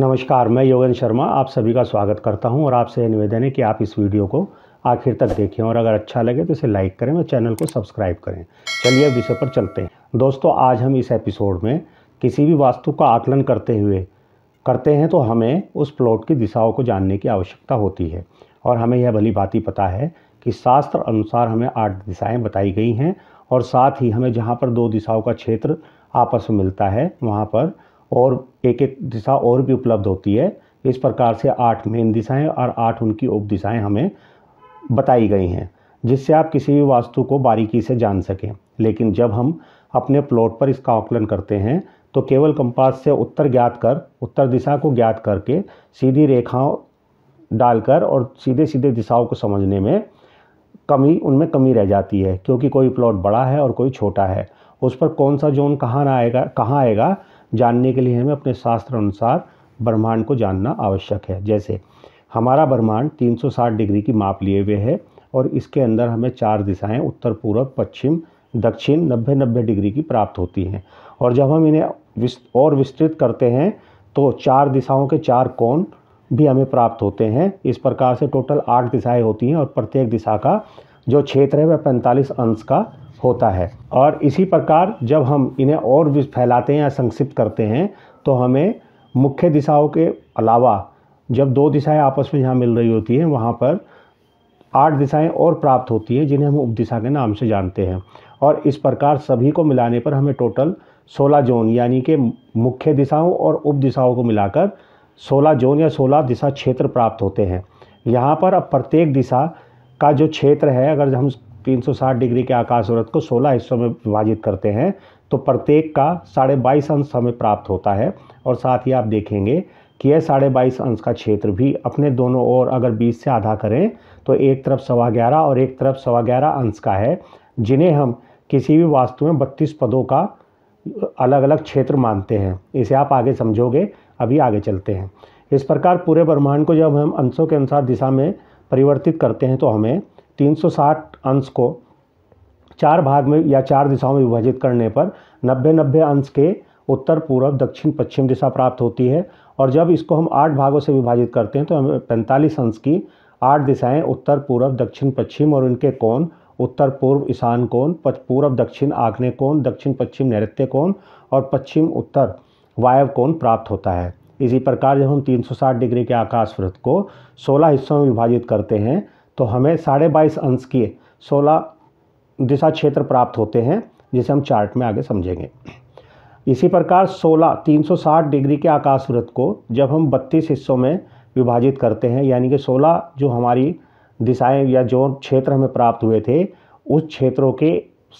नमस्कार मैं योगेंद्र शर्मा आप सभी का स्वागत करता हूं और आपसे यह निवेदन है कि आप इस वीडियो को आखिर तक देखें और अगर अच्छा लगे तो इसे लाइक करें और चैनल को सब्सक्राइब करें चलिए विषय पर चलते हैं दोस्तों आज हम इस एपिसोड में किसी भी वास्तु का आकलन करते हुए करते हैं तो हमें उस प्लॉट की दिशाओं को जानने की आवश्यकता होती है और हमें यह भली भांति पता है कि शास्त्र अनुसार हमें आठ दिशाएँ बताई गई हैं और साथ ही हमें जहाँ पर दो दिशाओं का क्षेत्र आपस में मिलता है वहाँ पर और एक एक दिशा और भी उपलब्ध होती है इस प्रकार से आठ मेन दिशाएं और आठ उनकी उप दिशाएँ हमें बताई गई हैं जिससे आप किसी भी वास्तु को बारीकी से जान सकें लेकिन जब हम अपने प्लॉट पर इसका आकलन करते हैं तो केवल कंपास से उत्तर ज्ञात कर उत्तर दिशा को ज्ञात करके सीधी रेखाओं डालकर और सीधे सीधे दिशाओं को समझने में कमी उनमें कमी रह जाती है क्योंकि कोई प्लॉट बड़ा है और कोई छोटा है उस पर कौन सा जोन कहाँ आएगा कहाँ आएगा जानने के लिए हमें अपने शास्त्र अनुसार ब्रह्मांड को जानना आवश्यक है जैसे हमारा ब्रह्मांड 360 डिग्री की माप लिए हुए है और इसके अंदर हमें चार दिशाएं उत्तर पूर्व पश्चिम दक्षिण नब्बे नब्बे डिग्री की प्राप्त होती हैं और जब हम इन्हें विस्त, और विस्तृत करते हैं तो चार दिशाओं के चार कोण भी हमें प्राप्त होते हैं इस प्रकार से टोटल आठ दिशाएँ होती हैं और प्रत्येक दिशा का जो क्षेत्र है वह पैंतालीस अंश का होता है और इसी प्रकार जब हम इन्हें और भी फैलाते हैं या संक्षिप्त करते हैं तो हमें मुख्य दिशाओं के अलावा जब दो दिशाएं आपस में जहाँ मिल रही होती हैं वहाँ पर आठ दिशाएं और प्राप्त होती हैं जिन्हें हम उपदिशा के नाम से जानते हैं और इस प्रकार सभी को मिलाने पर हमें टोटल सोलह जोन यानी कि मुख्य दिशाओं और उप दिशाओं को मिलाकर सोलह जोन या सोलह दिशा क्षेत्र प्राप्त होते हैं यहाँ पर अब प्रत्येक दिशा का जो क्षेत्र है अगर हम 360 डिग्री के आकाश व्रत को 16 हिस्सों में विभाजित करते हैं तो प्रत्येक का साढ़े बाईस अंश हमें प्राप्त होता है और साथ ही आप देखेंगे कि यह साढ़े बाईस अंश का क्षेत्र भी अपने दोनों ओर अगर बीस से आधा करें तो एक तरफ सवा ग्यारह और एक तरफ सवा ग्यारह अंश का है जिन्हें हम किसी भी वास्तु में बत्तीस पदों का अलग अलग क्षेत्र मानते हैं इसे आप आगे समझोगे अभी आगे चलते हैं इस प्रकार पूरे ब्रह्मांड को जब हम अंशों के अनुसार दिशा में परिवर्तित करते हैं तो हमें 360 अंश को चार भाग में या चार दिशाओं में विभाजित करने पर नब्बे नब्बे अंश के उत्तर पूर्व दक्षिण पश्चिम दिशा प्राप्त होती है और जब इसको हम आठ भागों से विभाजित करते हैं तो हमें पैंतालीस अंश की आठ दिशाएं उत्तर पूर्व दक्षिण पश्चिम और इनके कोण उत्तर पूर्व ईशान कोण पूर्व दक्षिण आग्नेय कोण दक्षिण पश्चिम नैऋत्य कोण और पश्चिम उत्तर वायव कोण प्राप्त होता है इसी प्रकार जब हम 360 डिग्री के आकाश वृत्त को 16 हिस्सों में विभाजित करते हैं तो हमें साढ़े बाईस अंश के सोलह दिशा क्षेत्र प्राप्त होते हैं जिसे हम चार्ट में आगे समझेंगे इसी प्रकार 16 360 डिग्री के आकाश वृत्त को जब हम 32 हिस्सों में विभाजित करते हैं यानी कि 16 जो हमारी दिशाएं या जो क्षेत्र हमें प्राप्त हुए थे उस क्षेत्रों के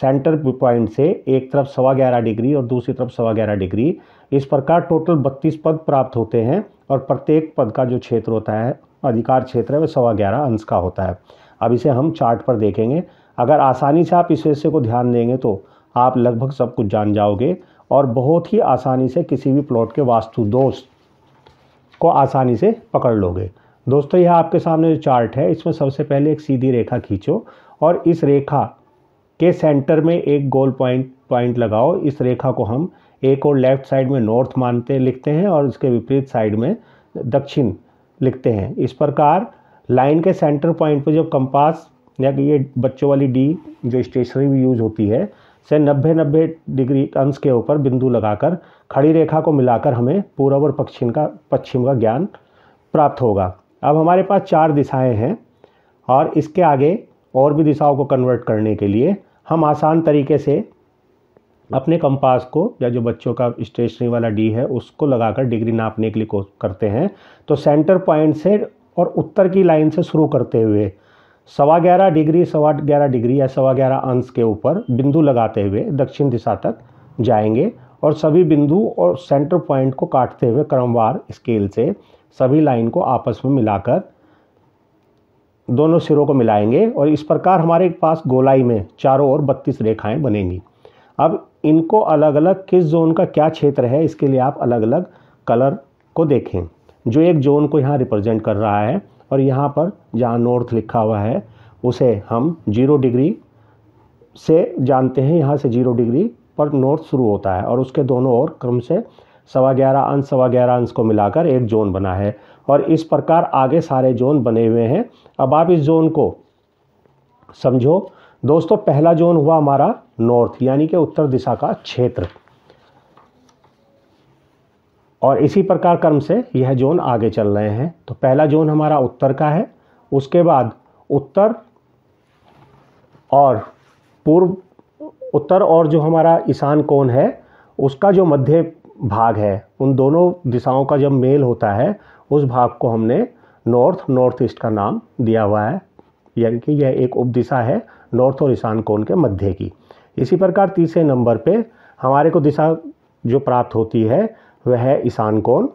सेंटर पॉइंट से एक तरफ सवा ग्यारह डिग्री और दूसरी तरफ सवा ग्यारह डिग्री इस प्रकार टोटल 32 पद प्राप्त होते हैं और प्रत्येक पद का जो क्षेत्र होता है अधिकार क्षेत्र है वह सवा ग्यारह अंश का होता है अब इसे हम चार्ट पर देखेंगे अगर आसानी से आप इस हिस्से को ध्यान देंगे तो आप लगभग सब कुछ जान जाओगे और बहुत ही आसानी से किसी भी प्लॉट के वास्तु दोष को आसानी से पकड़ लोगे दोस्तों यह आपके सामने जो चार्ट है इसमें सबसे पहले एक सीधी रेखा खींचो और इस रेखा के सेंटर में एक गोल पॉइंट पॉइंट लगाओ इस रेखा को हम एक और लेफ्ट साइड में नॉर्थ मानते लिखते हैं और इसके विपरीत साइड में दक्षिण लिखते हैं इस प्रकार लाइन के सेंटर पॉइंट पर जब कंपास या ये बच्चों वाली डी जो स्टेशनरी भी यूज होती है से नब्बे नब्बे डिग्री अंश के ऊपर बिंदु लगाकर खड़ी रेखा को मिलाकर हमें पूर्व और पश्चिम का पश्चिम का ज्ञान प्राप्त होगा अब हमारे पास चार दिशाएं हैं और इसके आगे और भी दिशाओं को कन्वर्ट करने के लिए हम आसान तरीके से अपने कंपास को या जो बच्चों का स्टेशनरी वाला डी है उसको लगाकर डिग्री नापने के लिए कोशिश करते हैं तो सेंटर पॉइंट से और उत्तर की लाइन से शुरू करते हुए सवा ग्यारह डिग्री सवा ग्यारह डिग्री या सवा ग्यारह अंश के ऊपर बिंदु लगाते हुए दक्षिण दिशा तक जाएंगे और सभी बिंदु और सेंटर पॉइंट को काटते हुए क्रमवार स्केल से सभी लाइन को आपस में मिलाकर दोनों सिरों को मिलाएंगे और इस प्रकार हमारे पास गोलाई में चारों ओर बत्तीस रेखाएं बनेंगी अब इनको अलग अलग किस जोन का क्या क्षेत्र है इसके लिए आप अलग अलग कलर को देखें जो एक जोन को यहाँ रिप्रेजेंट कर रहा है और यहाँ पर जहाँ नॉर्थ लिखा हुआ है उसे हम जीरो डिग्री से जानते हैं यहाँ से जीरो डिग्री पर नॉर्थ शुरू होता है और उसके दोनों ओर क्रम से सवा ग्यारह अंश सवा ग्यारह अंश को मिलाकर एक जोन बना है और इस प्रकार आगे सारे जोन बने हुए हैं अब आप इस जोन को समझो दोस्तों पहला जोन हुआ हमारा नॉर्थ यानी कि उत्तर दिशा का क्षेत्र और इसी प्रकार क्रम से यह जोन आगे चल रहे हैं तो पहला जोन हमारा उत्तर का है उसके बाद उत्तर और पूर्व उत्तर और जो हमारा ईशान कोण है उसका जो मध्य भाग है उन दोनों दिशाओं का जब मेल होता है उस भाग को हमने नॉर्थ नॉर्थ ईस्ट का नाम दिया हुआ है यानी कि यह एक उपदिशा है नॉर्थ और ईशान कोण के मध्य की इसी प्रकार तीसरे नंबर पे हमारे को दिशा जो प्राप्त होती है वह है ईशान कोण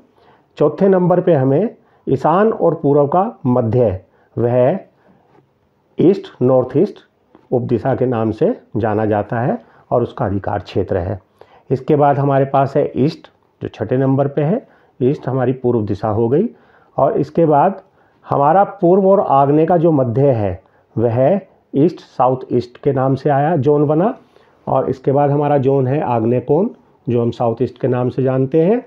चौथे नंबर पे हमें ईशान और पूर्व का मध्य वह ईस्ट नॉर्थ ईस्ट उपदिशा के नाम से जाना जाता है और उसका अधिकार क्षेत्र है इसके बाद हमारे पास है ईस्ट जो छठे नंबर पे है ईस्ट हमारी पूर्व दिशा हो गई और इसके बाद हमारा पूर्व और आग्ने का जो मध्य है वह ईस्ट साउथ ईस्ट के नाम से आया जोन बना और इसके बाद हमारा जोन है आग्ने कोण जो हम साउथ ईस्ट के नाम से जानते हैं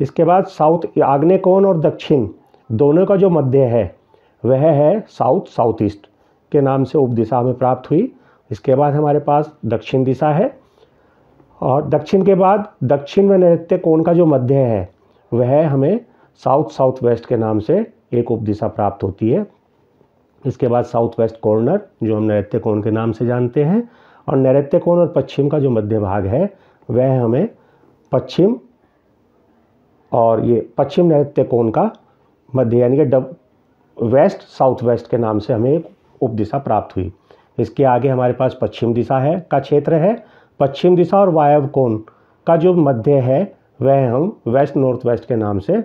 इसके बाद साउथ आग्ने कोण और दक्षिण दोनों का जो मध्य है वह है साउथ साउथ ईस्ट के नाम से उपदिशा में प्राप्त हुई इसके बाद हमारे पास दक्षिण दिशा है और दक्षिण के बाद दक्षिण में नृत्य कोण का जो मध्य है वह हमें साउथ साउथ वेस्ट के नाम से एक उपदिशा प्राप्त होती है इसके बाद साउथ वेस्ट कॉर्नर जो हम नैत्य कोण के नाम से जानते हैं और नैत्य कोण और पश्चिम का जो मध्य भाग है वह हमें पश्चिम और ये पश्चिम नैत्य कोण का मध्य यानी कि डब वेस्ट साउथ वेस्ट के नाम से हमें एक उपदिशा प्राप्त हुई इसके आगे हमारे पास पश्चिम दिशा है का क्षेत्र है पश्चिम दिशा और वायव कोण का जो मध्य है वह हम वेस्ट नॉर्थ वेस्ट के नाम से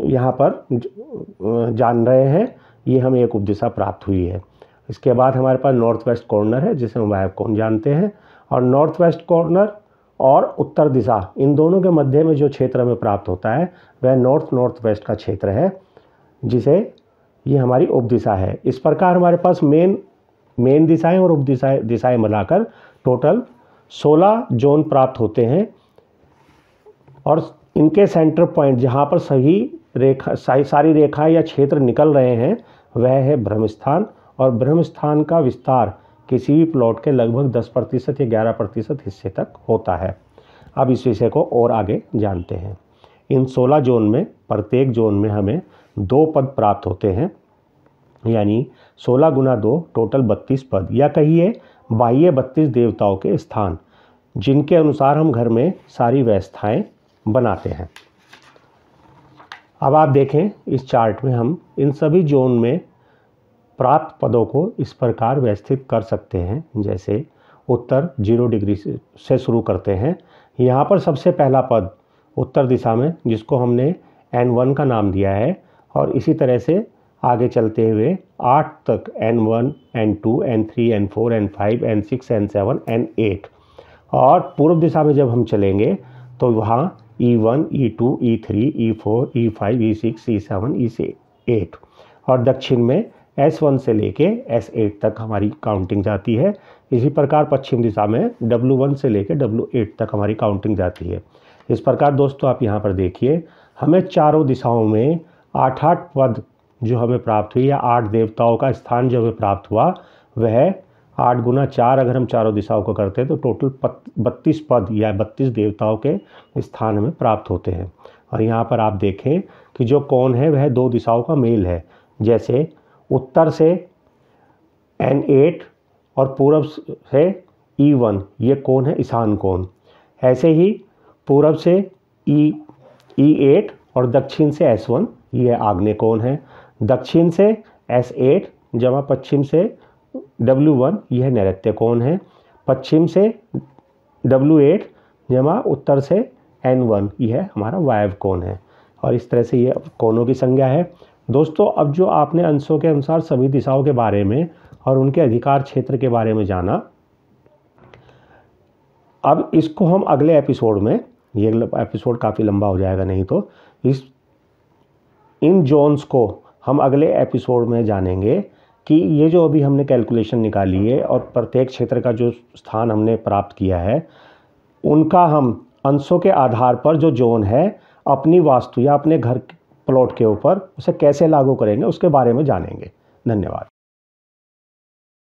यहाँ पर जान रहे हैं ये हमें एक उपदिशा प्राप्त हुई है इसके बाद हमारे पास नॉर्थ वेस्ट कॉर्नर है जिसे हम वायव कौन जानते हैं और नॉर्थ वेस्ट कॉर्नर और उत्तर दिशा इन दोनों के मध्य में जो क्षेत्र हमें प्राप्त होता है वह नॉर्थ नॉर्थ वेस्ट का क्षेत्र है जिसे ये हमारी उपदिशा है इस प्रकार हमारे पास मेन मेन दिशाएं और उपदिशाएं दिशाएं मिलाकर टोटल 16 जोन प्राप्त होते हैं और इनके सेंटर पॉइंट जहाँ पर सभी रेखा सारी रेखा या क्षेत्र निकल रहे हैं वह है ब्रह्म स्थान और ब्रह्म स्थान का विस्तार किसी भी प्लॉट के लगभग 10 प्रतिशत या 11 प्रतिशत हिस्से तक होता है अब इस विषय को और आगे जानते हैं इन 16 जोन में प्रत्येक जोन में हमें दो पद प्राप्त होते हैं यानी 16 गुना दो टोटल 32 पद या कहिए बाह्य 32 देवताओं के स्थान जिनके अनुसार हम घर में सारी व्यवस्थाएँ बनाते हैं अब आप देखें इस चार्ट में हम इन सभी जोन में प्राप्त पदों को इस प्रकार व्यवस्थित कर सकते हैं जैसे उत्तर जीरो डिग्री से शुरू करते हैं यहाँ पर सबसे पहला पद उत्तर दिशा में जिसको हमने एन वन का नाम दिया है और इसी तरह से आगे चलते हुए आठ तक N one N two N three N four N five N six N seven N eight और पूर्व दिशा में जब हम चलेंगे तो वहाँ E1, E2, E3, E4, E5, E6, E7, E8 और दक्षिण में S1 से लेके S8 तक हमारी काउंटिंग जाती है इसी प्रकार पश्चिम दिशा में W1 से लेके W8 तक हमारी काउंटिंग जाती है इस प्रकार दोस्तों आप यहाँ पर देखिए हमें चारों दिशाओं में आठ आठ पद जो हमें प्राप्त हुई या आठ देवताओं का स्थान जो हमें प्राप्त हुआ वह आठ गुना चार अगर हम चारों दिशाओं को करते हैं तो टोटल बत्तीस पद या बत्तीस देवताओं के स्थान में प्राप्त होते हैं और यहाँ पर आप देखें कि जो कौन है वह दो दिशाओं का मेल है जैसे उत्तर से एन एट और पूरब से ई e वन ये कौन है ईशान कौन ऐसे ही पूरब से ई ई एट और दक्षिण से एस वन ये आग्ने कौन है दक्षिण से एस एट जमा पश्चिम से डब्ल्यू वन यह नैत्य कोण है पश्चिम से W8 एट जमा उत्तर से एन वन यह हमारा वायव कोण है और इस तरह से ये कोणों की संज्ञा है दोस्तों अब जो आपने अंशों के अनुसार सभी दिशाओं के बारे में और उनके अधिकार क्षेत्र के बारे में जाना अब इसको हम अगले एपिसोड में ये एपिसोड काफ़ी लंबा हो जाएगा नहीं तो इस इन जोन्स को हम अगले एपिसोड में जानेंगे कि ये जो अभी हमने कैलकुलेशन निकाली है और प्रत्येक क्षेत्र का जो स्थान हमने प्राप्त किया है उनका हम अंशों के आधार पर जो जोन है अपनी वास्तु या अपने घर प्लॉट के ऊपर उसे कैसे लागू करेंगे उसके बारे में जानेंगे धन्यवाद